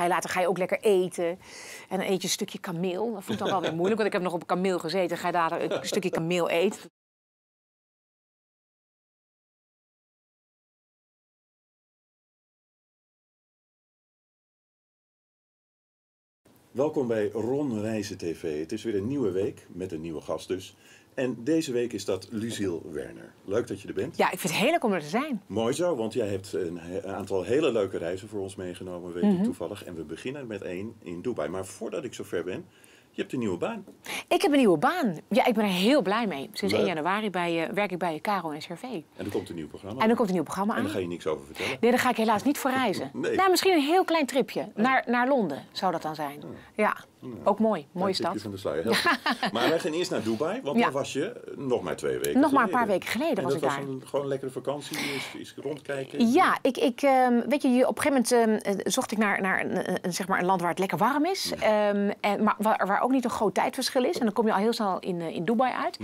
ga je later ga je ook lekker eten. En dan eet je een stukje kameel. Dat vond ik dan wel weer moeilijk, want ik heb nog op kameel gezeten. Ga je daar een stukje kameel eten. Welkom bij Ron Reizen TV. Het is weer een nieuwe week met een nieuwe gast dus. En deze week is dat Luciel Werner. Leuk dat je er bent. Ja, ik vind het heerlijk om er te zijn. Mooi zo, want jij hebt een, aantal hele leuke reizen voor ons meegenomen, weet mm ik mhm. toevallig. En we beginnen met één in Dubai. Maar voordat ik zover ben, je hebt een nieuwe baan. Ik heb een nieuwe baan. Ja, ik ben er heel blij mee. Sinds Leuk. 1 januari bij, eh, werk ik bij Caro en SRV. En er komt een nieuw programma. En er komt een nieuw programma aan. En daar ga je niks over vertellen. Nee, daar ga ik helaas niet voor reizen. nee. Nou, misschien een heel klein tripje. Naar, naar Londen zou dat dan zijn. Oh. ja ook mooi, mooie stad. Van de sluier, Maar wij gaan eerst naar Dubai, want ja. daar was je eh, nog maar twee weken Nog maar een paar weken geleden was ik was daar. gewoon een lekkere vakantie, eens, rondkijken. Ja, ik, ik, ehm, weet je, op een gegeven moment ehm, eh, zocht ik naar, naar eh, een, zeg maar een land waar het lekker warm is. Ehm, en, maar waar, ook niet een groot tijdverschil is. En dan kom je al heel snel in, in Dubai uit.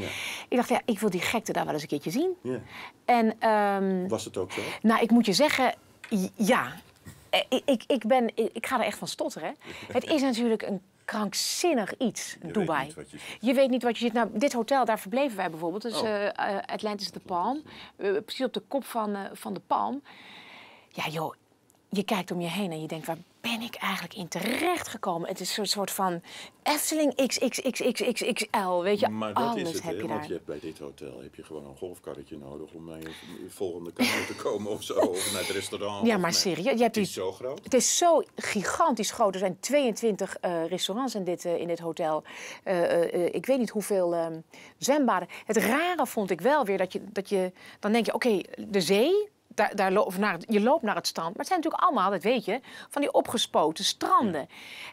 Ik dacht, ja, ik wil die gekte daar wel eens een keertje zien. En, was het ook zo? Nou, ik moet je zeggen, ja. Ik, ik, ik, ben, ik ga er echt van stotteren. Het is natuurlijk een krankzinnig iets, Dubai. je, weet niet wat je zit. Nou, dit hotel, daar verbleven wij bijvoorbeeld. dus oh. eh, eh, Atlantis de Palm. Eh, precies op de kop van, van de Palm. Ja, joh, je kijkt om je heen en je denkt, waar ben ik eigenlijk in terecht gekomen? Het is een soort van Efteling XXXXXXL, weet je, maar dat is het, heb je Want je hebt bij dit hotel heb je gewoon een golfkarretje nodig om naar je volgende kamer te komen of zo, of naar het restaurant. Ja, maar serieus, je hebt het is zo groot. Het is zo gigantisch groot. Er zijn 22 eh, restaurants in dit, eh, in dit hotel. Eh, ik weet niet hoeveel ehm, zwembaden. Het rare vond ik wel weer dat je, dat je dan denk je, oké, de zee, daar, daar naar, je loopt naar het strand. Maar het zijn natuurlijk allemaal, dat weet je, van die opgespoten stranden.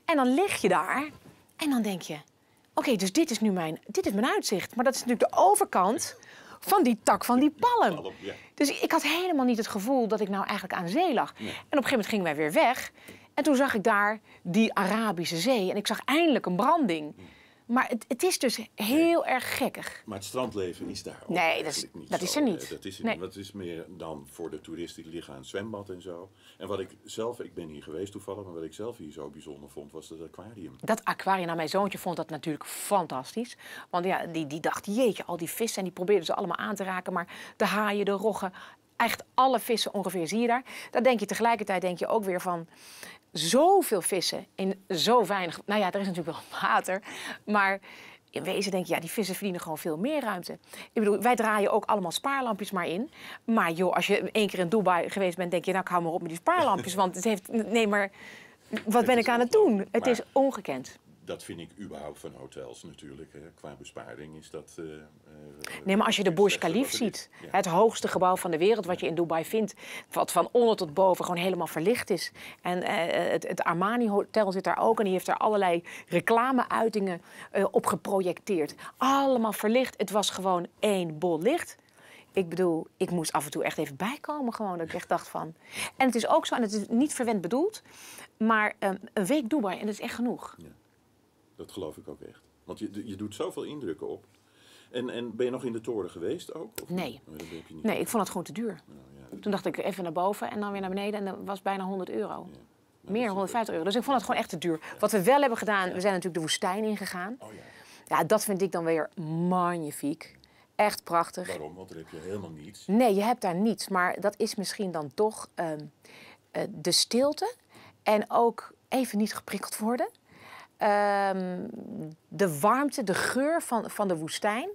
En dan lig je daar en dan denk je... Oké, dus dit is nu mijn, dit is mijn uitzicht. Maar dat is natuurlijk de overkant van die tak van die palm. Dus ik had helemaal niet het gevoel dat ik nou eigenlijk aan zee lag. En op een gegeven moment gingen wij weer weg. En toen zag ik daar die Arabische zee. En ik zag eindelijk een branding. Mm. Maar het, het, is dus heel erg gekkig. Maar het strandleven is daar ook nee, dat is, dat is er niet. Dat is, er niet. Eh, dat is meer dan voor de toeristen die liggen aan het zwembad en zo. En wat ik zelf, ik ben hier geweest toevallig, maar wat ik zelf hier zo bijzonder vond, was dat aquarium. Dat aquarium, nou mijn zoontje vond dat natuurlijk fantastisch. Want ja, die, die dacht, jeetje, al die vissen en die probeerden ze allemaal aan te raken. Maar de haaien, de roggen, Echt alle vissen ongeveer zie je daar. Dan denk je tegelijkertijd denk je ook weer van zoveel vissen in zo weinig. Nou ja, er is natuurlijk wel water, maar in wezen denk je, ja, die vissen verdienen gewoon veel meer ruimte. Ik bedoel, wij draaien ook allemaal spaarlampjes maar in. Maar joh, als je één keer in Dubai geweest bent, denk je, nou, ik hou maar op met die spaarlampjes. want het heeft, nee, maar wat ben ik aan het doen? Het is ongekend dat vind ik überhaupt van hotels natuurlijk. Hè. Qua besparing is dat. Eh, eh, nee, maar als je de Burj Khalif ziet, het hoogste gebouw van de wereld wat je in Dubai vindt, wat van onder tot boven gewoon helemaal verlicht is. En eh, het, het, Armani Hotel zit daar ook en die heeft daar allerlei reclameuitingen op geprojecteerd. Allemaal verlicht. Het was gewoon één bol licht. Ik bedoel, ik moest af en toe echt even bijkomen gewoon. Dat ik echt dacht van... En het is ook zo, en het is niet verwend bedoeld... maar ehm, een week Dubai en dat is echt genoeg. Ja. Dat geloof ik ook echt. Want je, je doet zoveel indrukken op. En, en ben je nog in de toren geweest ook? nee. Oh, nee, ik vond het gewoon te duur. Nou, Toen dacht ik even naar boven en dan weer naar beneden. En nou, dat was bijna 100 euro. Meer 150 euro. Dus ik vond het gewoon echt te duur. Wat we wel hebben gedaan, we zijn natuurlijk de woestijn ingegaan. Oh, ja. ja, dat vind ik dan weer magnifiek. Echt prachtig. Waarom? Want daar heb je helemaal niets. Nee, je hebt daar niets. Maar dat is misschien dan toch ehm, eh, de stilte. En ook even niet geprikkeld worden. Ehm, de warmte, de geur van, van de woestijn.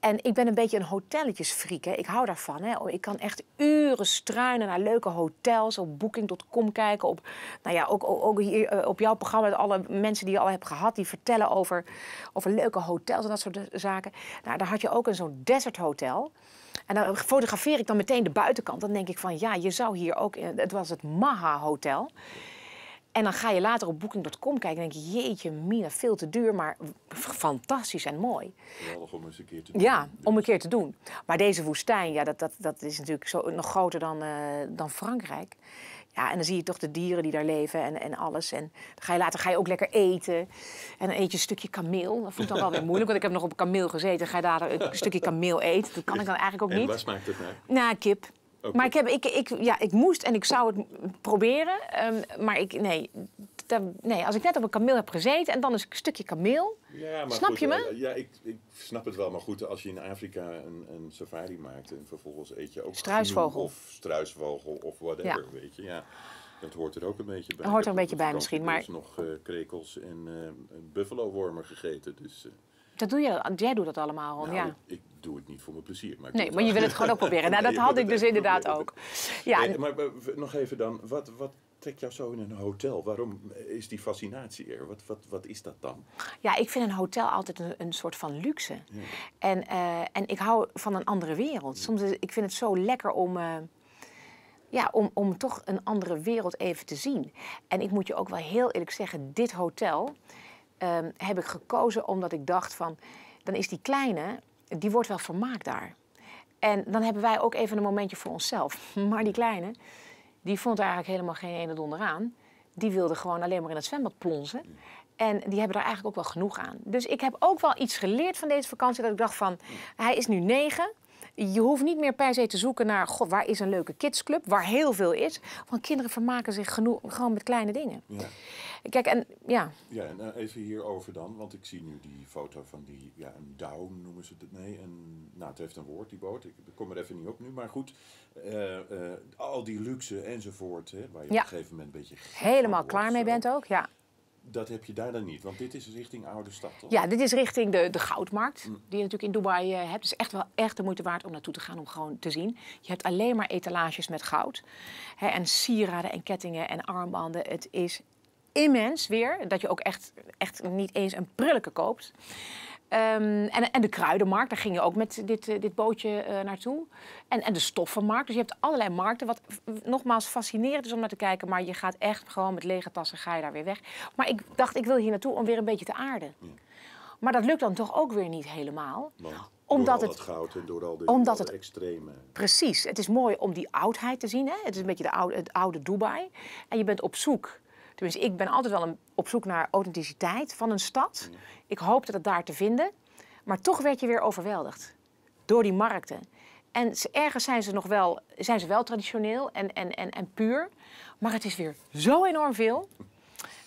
En ik ben een beetje een hotelletjesfriek. Ik hou daarvan. Hè. Ik kan echt uren struinen naar leuke hotels. Op booking.com kijken. Op, nou ja, ook, ook hier eh, op jouw programma. Alle mensen die je al hebt gehad. Die vertellen over, over leuke hotels en dat soort eh, zaken. Nou, daar had je ook een zo'n desert hotel. En dan fotografeer ik dan meteen de buitenkant. Dan denk ik van ja, je zou hier ook... Eh, het was het Maha Hotel. En dan ga je later op booking.com kijken en denk je, jeetje mina, veel te duur, maar fantastisch en mooi. Geweldig om eens een keer te doen. Ja, om een keer te doen. Maar deze woestijn, ja, dat, dat, dat is natuurlijk zo, nog groter dan, eh, dan Frankrijk. Ja, en dan zie je toch de dieren die daar leven en, en alles. En dan ga je later ga je ook lekker eten. En dan eet je een stukje kameel. Dat vond ik dan wel weer moeilijk, want ik heb nog op kameel gezeten. Ga je daar een stukje kameel eten? Dat kan ik dan eigenlijk ook niet. En waar smaakt het naar? Nou? nou, kip. Maar ik, heb, ik, ik, ja, ik moest en ik zou het proberen. Ehm, maar ik, nee, nee, als ik net op een kameel heb gezeten en dan is een stukje kameel. snap je eh, me? Ja, ik, ik, snap het wel. Maar goed, als je in Afrika een, een safari maakt en vervolgens eet je ook. Struisvogel. Of struisvogel of whatever, weet je. Ja. Dat hoort er ook een beetje bij. Dat hoort er een beetje bij misschien. Maar... Ik heb nog eh, krekels en uh, eh, buffalo-wormen gegeten. Dus, dat doe je, jij doet dat allemaal, nou, ja. Ik doe het niet voor mijn plezier. Maar nee, maar je wil het gewoon ook proberen. Nou, dat had ik dus inderdaad ook. Ja. maar, maar nog even dan, wat, wat trekt jou zo in een hotel? Waarom is die fascinatie er? Wat, wat, wat is dat dan? Ja, ik vind een hotel altijd een, een soort van luxe. En, eh, en ik hou van een andere wereld. Soms is, ik vind het zo lekker om... Eh, ja, om, om toch een andere wereld even te zien. En ik moet je ook wel heel eerlijk zeggen, dit hotel Ehm, heb ik gekozen omdat ik dacht van, dan is die kleine, die wordt wel vermaakt daar. En dan hebben wij ook even een momentje voor onszelf. Maar die kleine, die vond er eigenlijk helemaal geen ene donder aan. Die wilde gewoon alleen maar in het zwembad plonzen. En die hebben daar eigenlijk ook wel genoeg aan. Dus ik heb ook wel iets geleerd van deze vakantie. Dat ik dacht van, hij is nu negen. Je hoeft niet meer per se te zoeken naar, god, waar is een leuke kidsclub, waar heel veel is. Want kinderen vermaken zich genoeg, gewoon met kleine dingen. Ja. Kijk, en ja. Ja, en eh, even hierover dan, want ik zie nu die foto van die, ja, een down noemen ze het, nee, en nou, het heeft een woord, die boot, ik kom er even niet op nu, maar goed, eh, eh, al die luxe enzovoort, hè, waar je op een gegeven moment een beetje... Helemaal klaar mee bent ook, ja dat heb je daar dan niet, want dit is richting Oude Stad, toch? Ja, dit is richting de, de goudmarkt, mm. die je natuurlijk in Dubai eh, hebt. hebt. is echt wel echt de moeite waard om naartoe te gaan, om gewoon te zien. Je hebt alleen maar etalages met goud. Hè, en sieraden en kettingen en armbanden. Het is immens weer, dat je ook echt, echt niet eens een prulleke koopt. Ehm, en, en, de kruidenmarkt, daar ging je ook met dit, eh, dit bootje eh, naartoe. En, en de stoffenmarkt. Dus je hebt allerlei markten. Wat nogmaals fascinerend is om naar te kijken. Maar je gaat echt gewoon met lege tassen ga je daar weer weg. Maar ik dacht, ik wil hier naartoe om weer een beetje te aarden. Maar dat lukt dan toch ook weer niet helemaal. omdat het, goud en door al die extreme. Precies. Het is mooi om die oudheid te zien. Hè? Het is een beetje de oude, het oude Dubai. En je bent op zoek dus ik ben altijd wel op zoek naar authenticiteit van een stad. Mm. Ik hoopte dat daar te vinden. Maar toch werd je weer overweldigd door die markten. En ergens zijn ze nog wel, zijn ze wel traditioneel en, en, en, en puur. Maar het is weer zo enorm veel.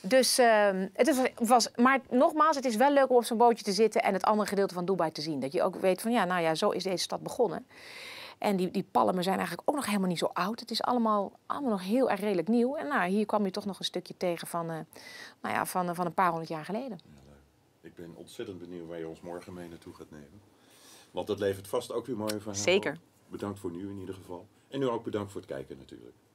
Dus ehm, het was, maar nogmaals, het is wel leuk om op zo'n bootje te zitten en het andere gedeelte van Dubai te zien. Dat je ook weet van ja, nou ja, zo is deze stad begonnen. En die, die palmen zijn eigenlijk ook nog helemaal niet zo oud. Het is allemaal, allemaal nog heel erg redelijk nieuw. En nou, hier kwam je toch nog een stukje tegen van, eh, nou ja, van, eh, van een paar honderd jaar geleden. Ik ben ontzettend benieuwd waar je ons morgen mee naartoe gaat nemen. Want dat levert vast ook weer mooie verhalen. Zeker. Bedankt voor nu in ieder geval. En nu ook bedankt voor het kijken natuurlijk.